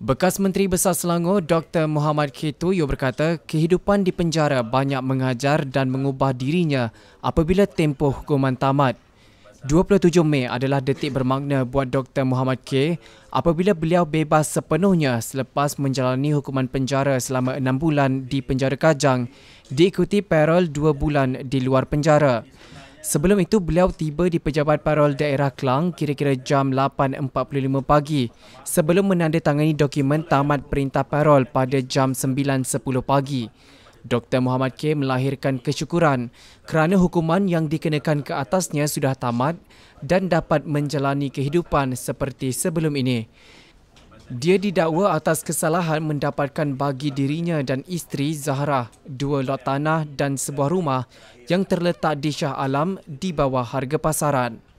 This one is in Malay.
Bekas Menteri Besar Selangor Dr. Muhammad K. Tuyo berkata kehidupan di penjara banyak mengajar dan mengubah dirinya apabila tempoh hukuman tamat. 27 Mei adalah detik bermakna buat Dr. Muhammad K. apabila beliau bebas sepenuhnya selepas menjalani hukuman penjara selama 6 bulan di penjara Kajang diikuti parol 2 bulan di luar penjara. Sebelum itu, beliau tiba di Pejabat Parol Daerah Kelang kira-kira jam 8.45 pagi sebelum menandatangani dokumen tamat perintah parol pada jam 9.10 pagi. Dr. Muhammad K melahirkan kesyukuran kerana hukuman yang dikenakan ke atasnya sudah tamat dan dapat menjalani kehidupan seperti sebelum ini. Dia didakwa atas kesalahan mendapatkan bagi dirinya dan isteri Zahra dua lot tanah dan sebuah rumah yang terletak di Shah Alam di bawah harga pasaran.